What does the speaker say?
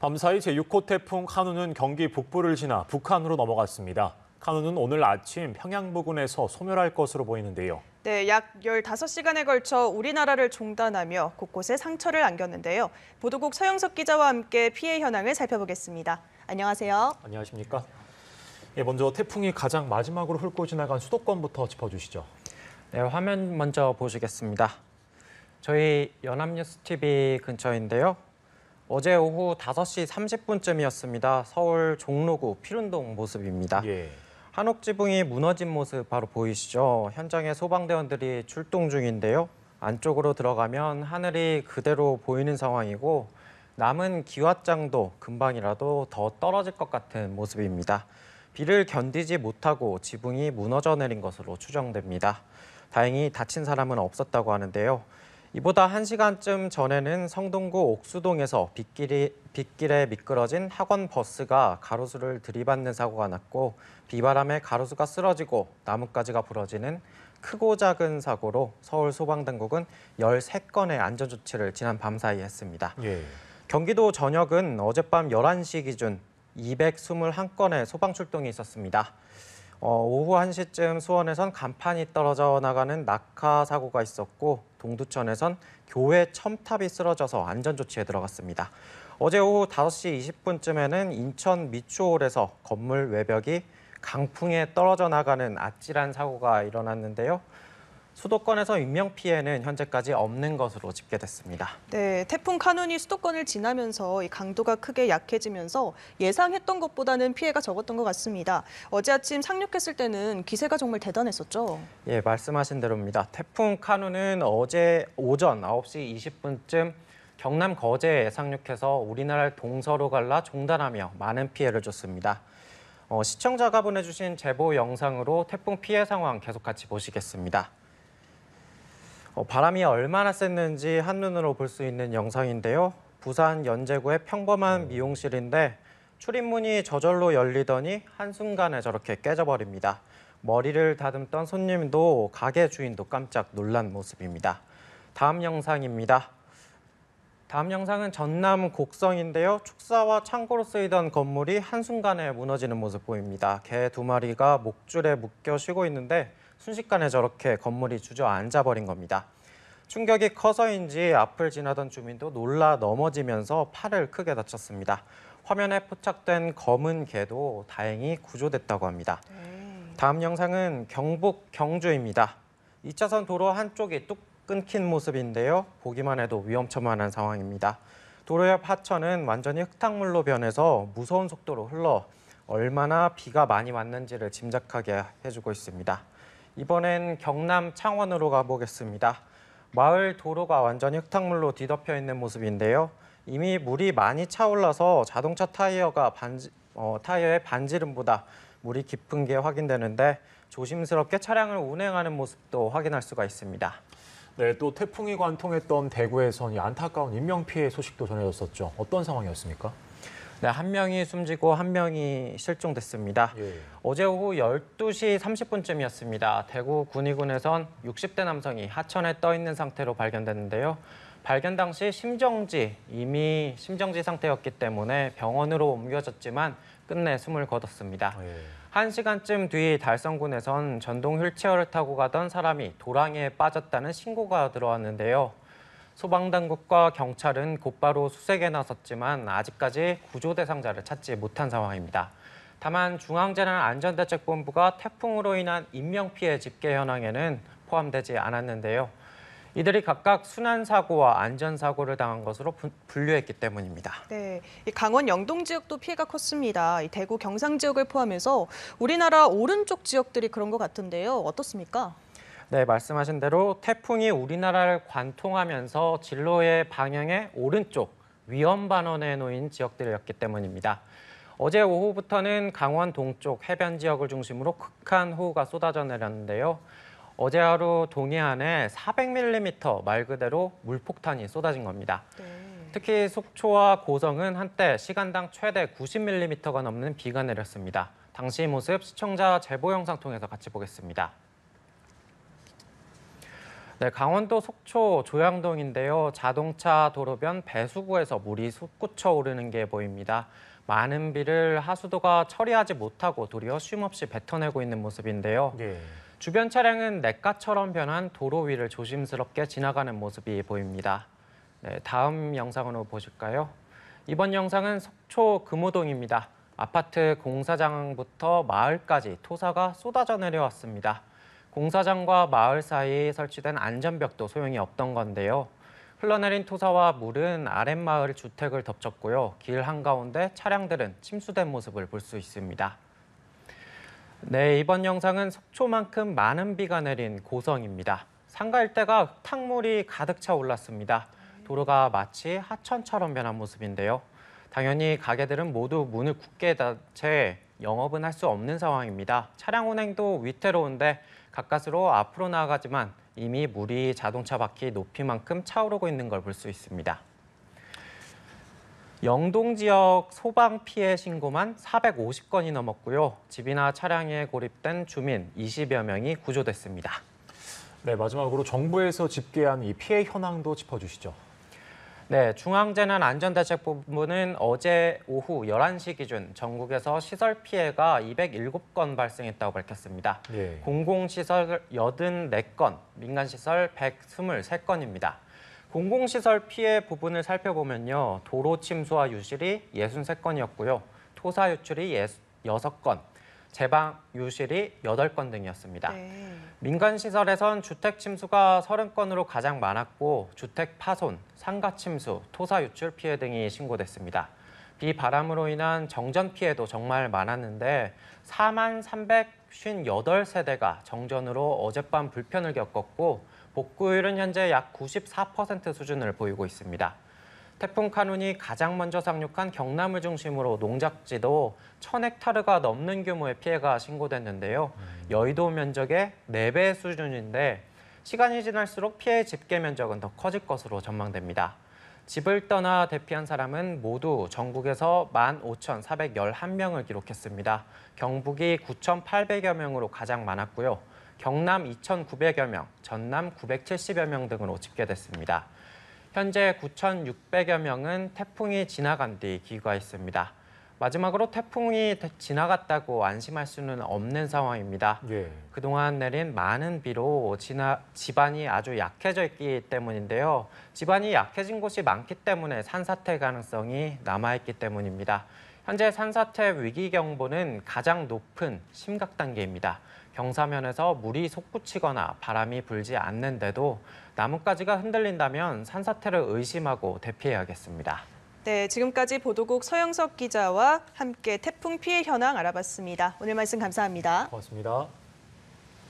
밤사이 제6호 태풍 카누는 경기 북부를 지나 북한으로 넘어갔습니다. 카누는 오늘 아침 평양 부근에서 소멸할 것으로 보이는데요. 네, 약 15시간에 걸쳐 우리나라를 종단하며 곳곳에 상처를 안겼는데요. 보도국 서영석 기자와 함께 피해 현황을 살펴보겠습니다. 안녕하세요. 안녕하십니까? 예, 먼저 태풍이 가장 마지막으로 훑고 지나간 수도권부터 짚어주시죠. 네, 화면 먼저 보시겠습니다. 저희 연합뉴스 TV 근처인데요. 어제 오후 5시 30분쯤이었습니다. 서울 종로구 필운동 모습입니다. 예. 한옥 지붕이 무너진 모습 바로 보이시죠? 현장에 소방대원들이 출동 중인데요. 안쪽으로 들어가면 하늘이 그대로 보이는 상황이고 남은 기왓장도 금방이라도 더 떨어질 것 같은 모습입니다. 비를 견디지 못하고 지붕이 무너져 내린 것으로 추정됩니다. 다행히 다친 사람은 없었다고 하는데요. 이보다 한시간쯤 전에는 성동구 옥수동에서 빗길이, 빗길에 미끄러진 학원 버스가 가로수를 들이받는 사고가 났고 비바람에 가로수가 쓰러지고 나뭇가지가 부러지는 크고 작은 사고로 서울 소방당국은 13건의 안전조치를 지난 밤 사이 에 했습니다. 예. 경기도 전역은 어젯밤 11시 기준 221건의 소방출동이 있었습니다. 어, 오후 1시쯤 수원에선 간판이 떨어져 나가는 낙하 사고가 있었고 동두천에선 교회 첨탑이 쓰러져서 안전조치에 들어갔습니다. 어제 오후 5시 20분쯤에는 인천 미추홀에서 건물 외벽이 강풍에 떨어져 나가는 아찔한 사고가 일어났는데요. 수도권에서 인명 피해는 현재까지 없는 것으로 집계됐습니다. 네, 태풍 카눈이 수도권을 지나면서 강도가 크게 약해지면서 예상했던 것보다는 피해가 적었던 것 같습니다. 어제 아침 상륙했을 때는 기세가 정말 대단했었죠. 예, 말씀하신 대로입니다. 태풍 카눈은 어제 오전 9시 20분쯤 경남 거제에 상륙해서 우리나라 동서로 갈라 종단하며 많은 피해를 줬습니다. 어, 시청자가 보내주신 제보 영상으로 태풍 피해 상황 계속 같이 보시겠습니다. 어, 바람이 얼마나 셌는지 한눈으로 볼 수 있는 영상인데요. 부산 연제구의 평범한 음. 미용실인데 출입문이 저절로 열리더니 한순간에 저렇게 깨져버립니다. 머리를 다듬던 손님도 가게 주인도 깜짝 놀란 모습입니다. 다음 영상입니다. 다음 영상은 전남 곡성인데요. 축사와 창고로 쓰이던 건물이 한순간에 무너지는 모습 보입니다. 개 두 마리가 목줄에 묶여 쉬고 있는데 순식간에 저렇게 건물이 주저앉아 버린 겁니다. 충격이 커서인지 앞을 지나던 주민도 놀라 넘어지면서 팔을 크게 다쳤습니다. 화면에 포착된 검은 개도 다행히 구조됐다고 합니다. 다음 영상은 경북 경주입니다. 2차선 도로 한쪽이 뚝 끊긴 모습인데요. 보기만 해도 위험천만한 상황입니다. 도로의 파천은 완전히 흙탕물로 변해서 무서운 속도로 흘러 얼마나 비가 많이 왔는지를 짐작하게 해주고 있습니다. 이번엔 경남 창원으로 가보겠습니다. 마을 도로가 완전히 흙탕물로 뒤덮여 있는 모습인데요. 이미 물이 많이 차올라서 자동차 타이어가 반지, 어, 타이어의 반지름보다 물이 깊은 게 확인되는데 조심스럽게 차량을 운행하는 모습도 확인할 수가 있습니다. 네, 또 태풍이 관통했던 대구에선 안타까운 인명피해 소식도 전해졌었죠. 어떤 상황이었습니까? 네, 한 명이 숨지고 한 명이 실종됐습니다. 예. 어제 오후 12시 30분쯤이었습니다. 대구 군위군에선 60대 남성이 하천에 떠 있는 상태로 발견됐는데요. 발견 당시 심정지, 이미 심정지 상태였기 때문에 병원으로 옮겨졌지만 끝내 숨을 거뒀습니다. 예. 한 시간쯤 뒤 달성군에선 전동 휠체어를 타고 가던 사람이 도랑에 빠졌다는 신고가 들어왔는데요. 소방당국과 경찰은 곧바로 수색에 나섰지만 아직까지 구조 대상자를 찾지 못한 상황입니다. 다만 중앙재난안전대책본부가 태풍으로 인한 인명피해 집계 현황에는 포함되지 않았는데요. 이들이 각각 순환 사고와 안전 사고를 당한 것으로 분류했기 때문입니다. 네, 강원 영동 지역도 피해가 컸습니다. 대구 경상 지역을 포함해서 우리나라 오른쪽 지역들이 그런 것 같은데요. 어떻습니까? 네, 말씀하신 대로 태풍이 우리나라를 관통하면서 진로의 방향의 오른쪽 위험 반원에 놓인 지역들이었기 때문입니다. 어제 오후부터는 강원 동쪽 해변 지역을 중심으로 극한 호우가 쏟아져 내렸는데요. 어제 하루 동해안에 400mm 말 그대로 물폭탄이 쏟아진 겁니다. 네. 특히 속초와 고성은 한때 시간당 최대 90mm가 넘는 비가 내렸습니다. 당시 모습 시청자 제보 영상 통해서 같이 보겠습니다. 네, 강원도 속초 조양동인데요. 자동차 도로변 배수구에서 물이 솟구쳐 오르는 게 보입니다. 많은 비를 하수도가 처리하지 못하고 도리어 쉼없이 뱉어내고 있는 모습인데요. 네. 주변 차량은 냇가처럼 변한 도로 위를 조심스럽게 지나가는 모습이 보입니다. 네, 다음 영상으로 보실까요? 이번 영상은 속초 금호동입니다. 아파트 공사장부터 마을까지 토사가 쏟아져 내려왔습니다. 공사장과 마을 사이에 설치된 안전벽도 소용이 없던 건데요. 흘러내린 토사와 물은 아랫마을 주택을 덮쳤고요. 길 한가운데 차량들은 침수된 모습을 볼 수 있습니다. 네, 이번 영상은 속초만큼 많은 비가 내린 고성입니다. 상가 일대가 흙탕물이 가득 차 올랐습니다. 도로가 마치 하천처럼 변한 모습인데요. 당연히 가게들은 모두 문을 굳게 닫채 영업은 할 수 없는 상황입니다. 차량 운행도 위태로운데 가까스로 앞으로 나아가지만 이미 물이 자동차 바퀴 높이만큼 차오르고 있는 걸 볼 수 있습니다. 영동 지역 소방 피해 신고만 450건이 넘었고요. 집이나 차량에 고립된 주민 20여 명이 구조됐습니다. 네, 마지막으로 정부에서 집계한 이 피해 현황도 짚어주시죠. 네, 중앙재난안전대책본부는 어제 오후 11시 기준 전국에서 시설 피해가 207건 발생했다고 밝혔습니다. 네. 공공시설 84건, 민간시설 123건입니다. 공공시설 피해 부분을 살펴보면요. 도로 침수와 유실이 63건이었고요. 토사 유출이 6건, 제방 유실이 8건 등이었습니다. 네. 민간시설에선 주택 침수가 30건으로 가장 많았고 주택 파손, 상가 침수, 토사 유출 피해 등이 신고됐습니다. 비바람으로 인한 정전 피해도 정말 많았는데 4만 358세대가 정전으로 어젯밤 불편을 겪었고 복구율은 현재 약 94% 수준을 보이고 있습니다. 태풍 카눈이 가장 먼저 상륙한 경남을 중심으로 농작지도 천 헥타르가 넘는 규모의 피해가 신고됐는데요. 음. 여의도 면적의 4배 수준인데 시간이 지날수록 피해 집계 면적은 더 커질 것으로 전망됩니다. 집을 떠나 대피한 사람은 모두 전국에서 15,411명을 기록했습니다. 경북이 9,800여 명으로 가장 많았고요. 경남 2,900여 명, 전남 970여 명 등으로 집계됐습니다. 현재 9,600여 명은 태풍이 지나간 뒤 귀가했습니다. 마지막으로 태풍이 지나갔다고 안심할 수는 없는 상황입니다. 예. 그동안 내린 많은 비로 지나, 집안이 아주 약해져 있기 때문인데요. 집안이 약해진 곳이 많기 때문에 산사태 가능성이 남아있기 때문입니다. 현재 산사태 위기경보는 가장 높은 심각 단계입니다. 경사면에서 물이 솟구치거나 바람이 불지 않는데도 나뭇가지가 흔들린다면 산사태를 의심하고 대피해야겠습니다. 네, 지금까지 보도국 서영석 기자와 함께 태풍 피해 현황 알아봤습니다. 오늘 말씀 감사합니다. 고맙습니다.